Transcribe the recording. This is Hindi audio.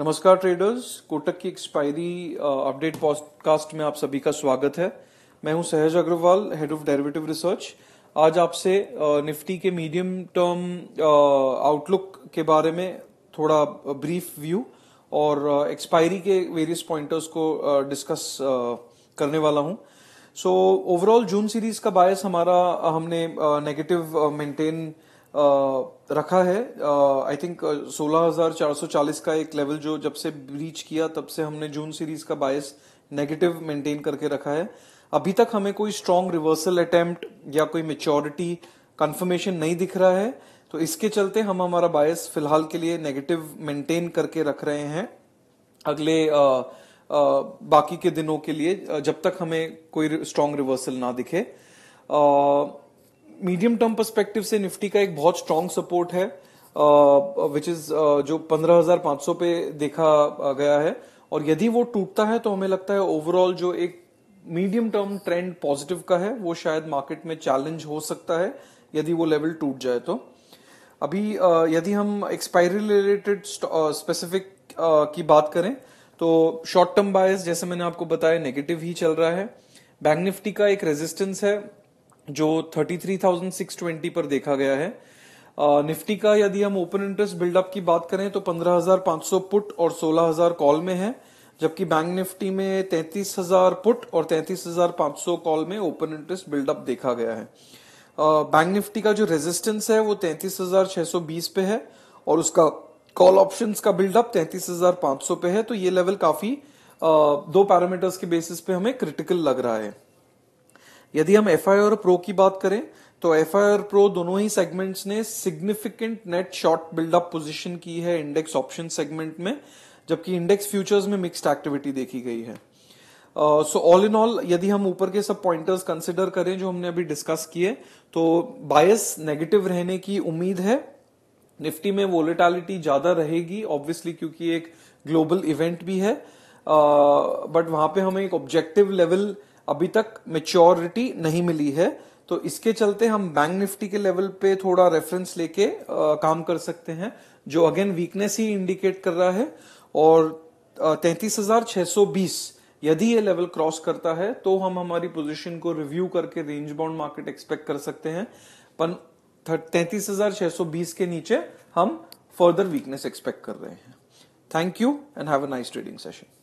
नमस्कार ट्रेडर्स कोटक की एक्सपायरी अपडेट पॉडकास्ट में आप सभी का स्वागत है मैं हूं Sahaj Agarwal head of derivative research आज आपसे निफ्टी के मीडियम टर्म आउटलुक के बारे में थोड़ा ब्रीफ व्यू और एक्सपायरी के वेरियस पॉइंटर्स को डिस्कस करने वाला हूं सो ओवरऑल जून सीरीज का बायस हमारा हमने नेगेटिव मेंटेन uh, रखा है आई थिंक 16,440 का एक लेवल जो जब से ब्रीच किया तब से हमने जून सीरीज का बायस नेगेटिव मेंटेन करके रखा है अभी तक हमें कोई स्ट्रॉन्ग रिवर्सल अटेम्प्ट या कोई मेच्योरिटी कंफर्मेशन नहीं दिख रहा है तो इसके चलते हम हमारा बायस फिलहाल के लिए नेगेटिव मेंटेन करके रख रहे हैं अगले आ, आ, बाकी के दिनों के लिए जब तक हमें कोई स्ट्रांग रिवर्सल ना दिखे आ, मीडियम टर्म परस्पेक्टिव से निफ्टी का एक बहुत स्ट्रांग सपोर्ट है विच uh, इज uh, जो 15,500 पे देखा गया है और यदि वो टूटता है तो हमें लगता है ओवरऑल जो एक मीडियम टर्म ट्रेंड पॉजिटिव का है वो शायद मार्केट में चैलेंज हो सकता है यदि वो लेवल टूट जाए तो अभी uh, यदि हम एक्सपायरी रिलेटेड स्पेसिफिक की बात करें तो शॉर्ट टर्म बायस जैसे मैंने आपको बताया नेगेटिव ही चल रहा है बैंक निफ्टी का एक रेजिस्टेंस है जो 33,620 पर देखा गया है निफ्टी का यदि हम ओपन इंटरेस्ट बिल्डअप की बात करें तो 15,500 पुट और 16,000 कॉल में है जबकि बैंक निफ्टी में 33,000 पुट और 33,500 कॉल में ओपन इंटरेस्ट बिल्डअप देखा गया है बैंक निफ्टी का जो रेजिस्टेंस है वो 33,620 पे है और उसका कॉल ऑप्शंस का बिल्डअप 33,500 पे है तो ये लेवल काफी दो पैरामीटर्स के बेसिस पे हमें क्रिटिकल लग रहा है यदि हम एफ और प्रो की बात करें तो एफ और प्रो दोनों ही सेगमेंट्स ने significant net short buildup position की है इंडेक्स ऑप्शन सेगमेंट में जबकि इंडेक्स फ्यूचर्स में मिक्स्ड एक्टिविटी देखी गई है सो ऑल इन ऑल यदि हम ऊपर के सब पॉइंटर्स कंसिडर करें जो हमने अभी डिस्कस किए तो बायस नेगेटिव रहने की उम्मीद है निफ्टी में वोलेटालिटी ज्यादा रहेगी ऑब्वियसली क्योंकि एक ग्लोबल इवेंट भी है बट uh, वहां पे हमें एक ऑब्जेक्टिव लेवल अभी तक मेच्योरिटी नहीं मिली है तो इसके चलते हम बैंक निफ्टी के लेवल पे थोड़ा रेफरेंस लेके काम कर सकते हैं जो अगेन वीकनेस ही इंडिकेट कर रहा है और तैतीस हजार छह सौ बीस यदि ये लेवल क्रॉस करता है तो हम हमारी पोजीशन को रिव्यू करके रेंज बाउंड मार्केट एक्सपेक्ट कर सकते हैं पर तैतीस हजार छह सौ बीस के नीचे हम फर्दर वीकनेस एक्सपेक्ट कर रहे हैं thank you and have a nice trading session